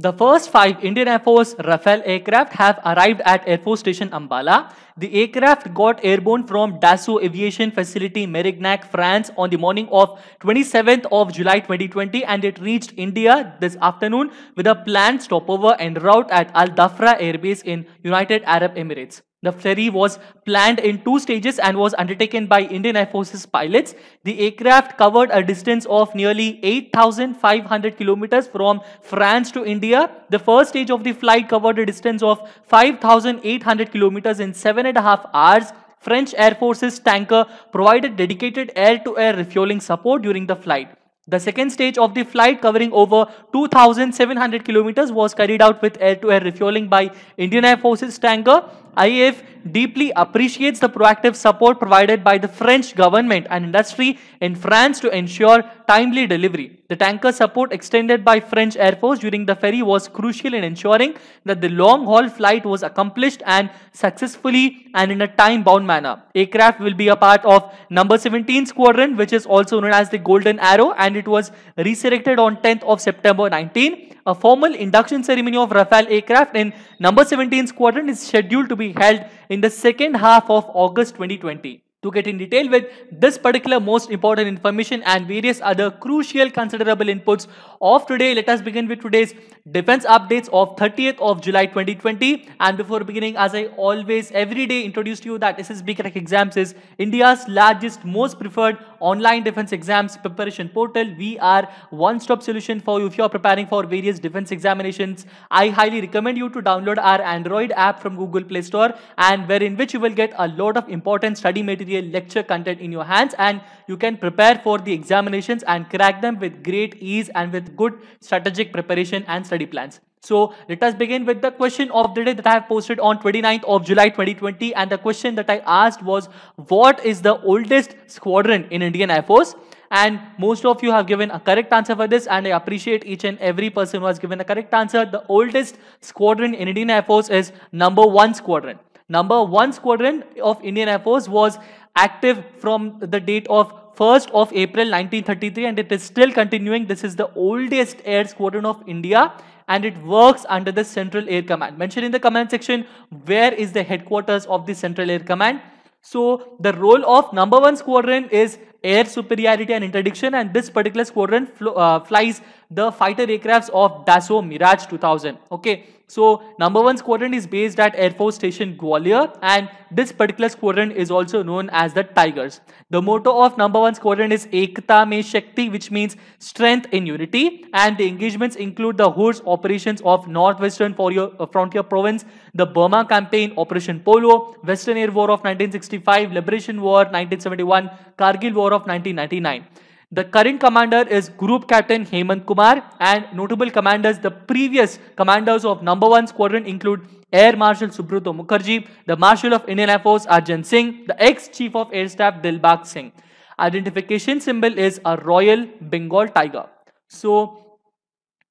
The first five Indian Air Force Rafale aircraft have arrived at Air Force Station Ambala. The aircraft got airborne from Dassault Aviation Facility Merignac, France on the morning of 27th of July 2020 and it reached India this afternoon with a planned stopover and route at Al Dafra Airbase in United Arab Emirates. The ferry was planned in two stages and was undertaken by Indian Air Force's pilots. The aircraft covered a distance of nearly 8,500 kilometers from France to India. The first stage of the flight covered a distance of 5,800 kilometers in seven and a half hours. French Air Force's tanker provided dedicated air-to-air -air refueling support during the flight. The second stage of the flight covering over 2,700 kilometers was carried out with air-to-air -air refueling by Indian Air Force's tanker. IAF deeply appreciates the proactive support provided by the French government and industry in France to ensure timely delivery. The tanker support extended by French Air Force during the ferry was crucial in ensuring that the long-haul flight was accomplished and successfully and in a time-bound manner. Aircraft will be a part of number 17 squadron which is also known as the Golden Arrow and it was resurrected on 10th of September 19 a formal induction ceremony of Rafale aircraft in number 17 squadron is scheduled to be held in the second half of August 2020. To get in detail with this particular most important information and various other crucial considerable inputs of today, let us begin with today's defense updates of 30th of July 2020. And before beginning, as I always every day introduce to you that SSB crack exams is India's largest, most preferred online defense exams preparation portal. We are one-stop solution for you if you are preparing for various defense examinations. I highly recommend you to download our Android app from Google Play Store and wherein which you will get a lot of important study material, lecture content in your hands and you can prepare for the examinations and crack them with great ease and with good strategic preparation and study plans. So let us begin with the question of the day that I have posted on 29th of July 2020. And the question that I asked was, what is the oldest squadron in Indian Air Force? And most of you have given a correct answer for this. And I appreciate each and every person who has given a correct answer. The oldest squadron in Indian Air Force is number one squadron. Number one squadron of Indian Air Force was active from the date of 1st of April 1933 and it is still continuing. This is the oldest air squadron of India and it works under the Central Air Command. Mention in the comment section where is the headquarters of the Central Air Command. So the role of number one squadron is air superiority and interdiction and this particular squadron uh, flies the fighter aircrafts of Dassault Mirage 2000. Okay, so number one squadron is based at Air Force Station Gwalior and this particular squadron is also known as the Tigers. The motto of number one squadron is Ekta Me Shakti which means strength in unity and the engagements include the horse operations of Northwestern uh, Frontier Province, the Burma campaign, Operation Polo, Western Air War of 1965, Liberation War 1971, Kargil War of 1999. The current commander is Group Captain Hemant Kumar and notable commanders, the previous commanders of number 1 squadron include Air Marshal Subroto Mukherjee, the Marshal of Indian Air Force Arjan Singh, the ex-Chief of Air Staff Dilbag Singh. Identification symbol is a Royal Bengal Tiger. So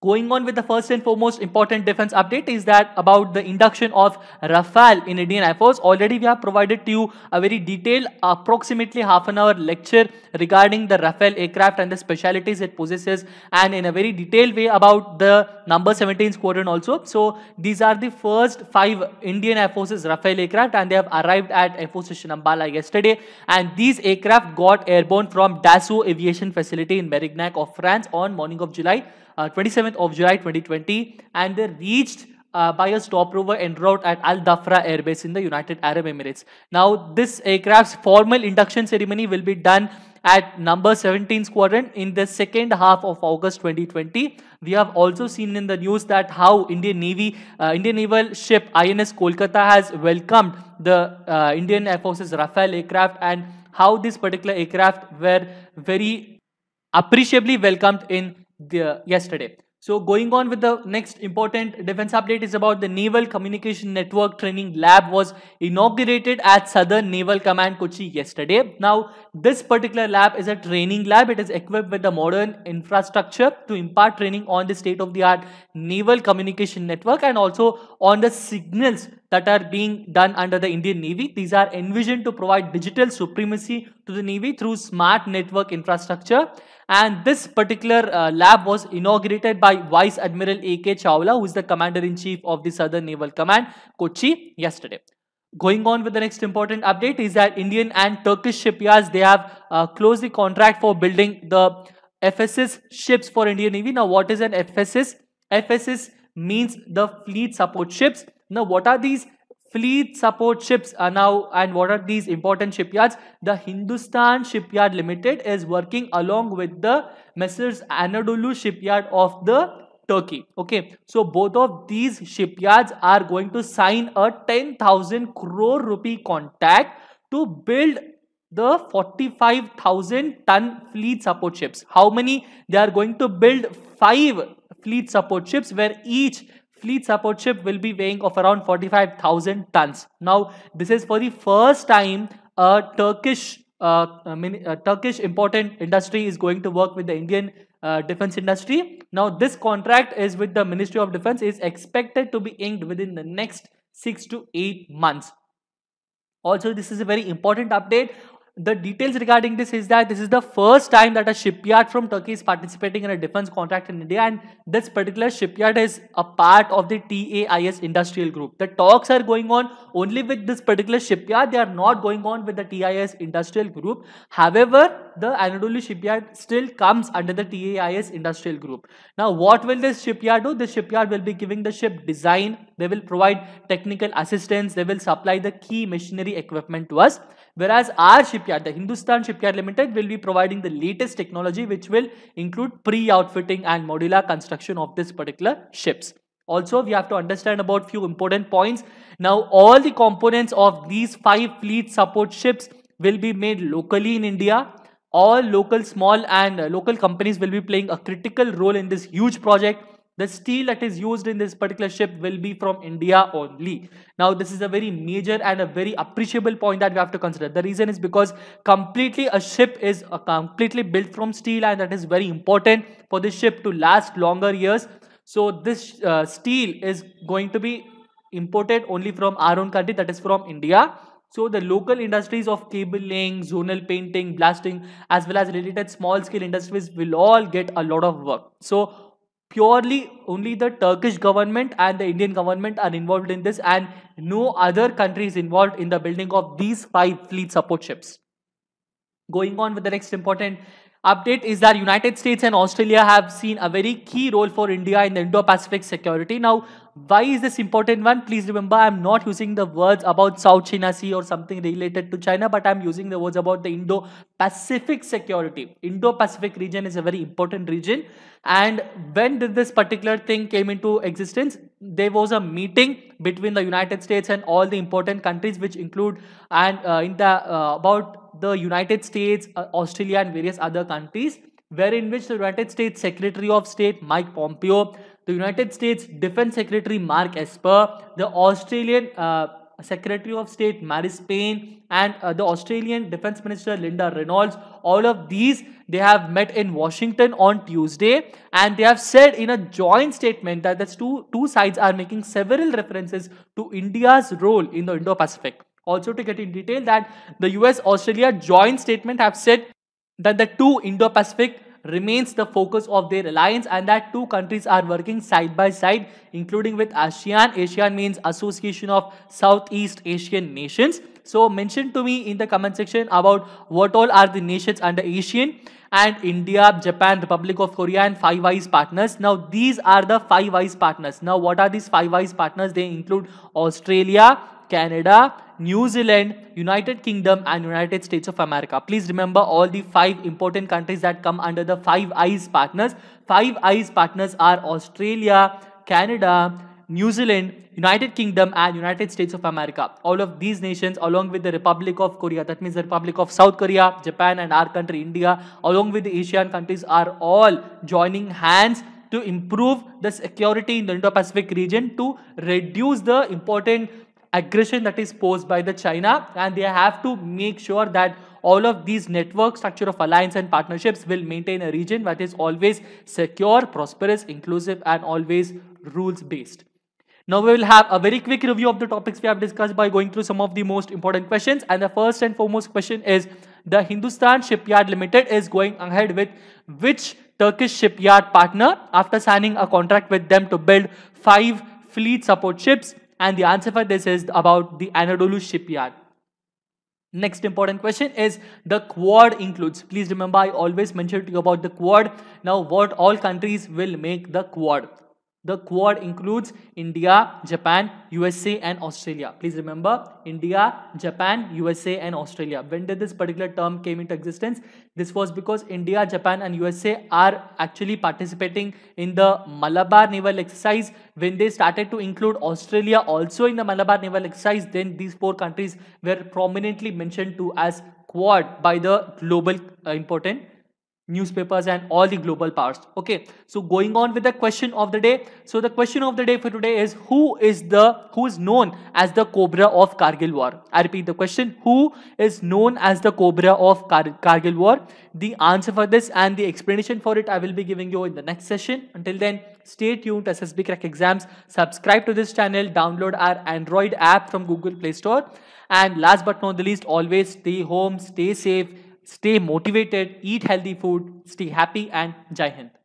Going on with the first and foremost important defense update is that about the induction of Rafale in Indian Air Force. Already we have provided to you a very detailed approximately half an hour lecture regarding the Rafale aircraft and the specialities it possesses and in a very detailed way about the number 17 squadron also. So these are the first five Indian Air Force's Rafale aircraft and they have arrived at Air Force Station Ambala yesterday and these aircraft got airborne from Dassault Aviation Facility in Merignac of France on morning of July 27th uh, of July 2020 and they reached uh, by a stopover en route at Al Dafra Air Base in the United Arab Emirates. Now, this aircraft's formal induction ceremony will be done at number 17 squadron in the second half of August 2020. We have also seen in the news that how Indian Navy, uh, Indian naval ship INS Kolkata has welcomed the uh, Indian Air Force's Rafale aircraft and how this particular aircraft were very appreciably welcomed in the, yesterday. So going on with the next important defense update is about the Naval Communication Network Training Lab was inaugurated at Southern Naval Command Kochi yesterday. Now this particular lab is a training lab. It is equipped with the modern infrastructure to impart training on the state of the art naval communication network and also on the signals that are being done under the Indian Navy. These are envisioned to provide digital supremacy to the Navy through smart network infrastructure. And this particular uh, lab was inaugurated by Vice Admiral A.K. Chawla, who is the Commander-in-Chief of the Southern Naval Command, Kochi, yesterday going on with the next important update is that Indian and Turkish shipyards they have uh, closed the contract for building the FSS ships for Indian Navy. Now, what is an FSS? FSS means the fleet support ships. Now, what are these fleet support ships are uh, now and what are these important shipyards the hindustan shipyard limited is working along with the messrs anadolu shipyard of the turkey okay so both of these shipyards are going to sign a 10000 crore rupee contract to build the 45000 ton fleet support ships how many they are going to build five fleet support ships where each fleet support ship will be weighing of around 45,000 tons. Now, this is for the first time a Turkish uh, I mean, a Turkish important industry is going to work with the Indian uh, defense industry. Now, this contract is with the Ministry of Defense is expected to be inked within the next six to eight months. Also, this is a very important update the details regarding this is that this is the first time that a shipyard from Turkey is participating in a defense contract in India and this particular shipyard is a part of the TAIS industrial group. The talks are going on only with this particular shipyard. They are not going on with the TIS industrial group. However, the Anadolu shipyard still comes under the TAIS industrial group. Now, what will this shipyard do? This shipyard will be giving the ship design. They will provide technical assistance. They will supply the key machinery equipment to us. Whereas our shipyard, the Hindustan Shipyard Limited, will be providing the latest technology which will include pre-outfitting and modular construction of this particular ships. Also, we have to understand about few important points. Now, all the components of these five fleet support ships will be made locally in India. All local small and local companies will be playing a critical role in this huge project the steel that is used in this particular ship will be from India only. Now, this is a very major and a very appreciable point that we have to consider. The reason is because completely a ship is uh, completely built from steel and that is very important for the ship to last longer years. So, this uh, steel is going to be imported only from our own country that is from India. So the local industries of cable laying, zonal painting, blasting as well as related small scale industries will all get a lot of work. So purely only the Turkish government and the Indian government are involved in this and no other country is involved in the building of these five fleet support ships. Going on with the next important update is that United States and Australia have seen a very key role for India in the Indo-Pacific security. Now, why is this important one? Please remember, I'm not using the words about South China Sea or something related to China, but I'm using the words about the Indo-Pacific security. Indo-Pacific region is a very important region. And when did this particular thing came into existence? There was a meeting between the United States and all the important countries, which include and uh, in the uh, about the United States, uh, Australia and various other countries where in which the United States Secretary of State Mike Pompeo, the United States Defense Secretary Mark Esper, the Australian uh, Secretary of State Maris Payne and uh, the Australian Defense Minister Linda Reynolds, all of these they have met in Washington on Tuesday and they have said in a joint statement that the two, two sides are making several references to India's role in the Indo-Pacific also to get in detail that the US Australia joint statement have said that the two Indo-Pacific remains the focus of their alliance and that two countries are working side by side including with ASEAN. ASEAN means Association of Southeast Asian Nations. So mention to me in the comment section about what all are the nations under ASEAN and India, Japan, Republic of Korea and Five Eyes partners. Now these are the Five Eyes partners. Now what are these Five Eyes partners? They include Australia, Canada, New Zealand, United Kingdom and United States of America. Please remember all the five important countries that come under the Five Eyes partners. Five Eyes partners are Australia, Canada, New Zealand, United Kingdom and United States of America. All of these nations along with the Republic of Korea, that means the Republic of South Korea, Japan and our country India, along with the Asian countries are all joining hands to improve the security in the Indo-Pacific region to reduce the important aggression that is posed by the China and they have to make sure that all of these network structure of alliance and partnerships will maintain a region that is always secure, prosperous, inclusive and always rules based. Now we will have a very quick review of the topics we have discussed by going through some of the most important questions and the first and foremost question is the Hindustan Shipyard Limited is going ahead with which Turkish shipyard partner after signing a contract with them to build five fleet support ships and the answer for this is about the Anadolu shipyard. Next important question is the Quad includes. Please remember I always mentioned to you about the Quad. Now what all countries will make the Quad? The Quad includes India, Japan, USA and Australia. Please remember India, Japan, USA and Australia. When did this particular term came into existence? This was because India, Japan and USA are actually participating in the Malabar Naval Exercise. When they started to include Australia also in the Malabar Naval Exercise, then these four countries were prominently mentioned to as Quad by the global uh, important newspapers and all the global powers okay so going on with the question of the day so the question of the day for today is who is the who is known as the cobra of kargil war i repeat the question who is known as the cobra of Kar kargil war the answer for this and the explanation for it i will be giving you in the next session until then stay tuned to ssb crack exams subscribe to this channel download our android app from google play store and last but not the least always stay home stay safe stay motivated, eat healthy food, stay happy, and Jai Hind.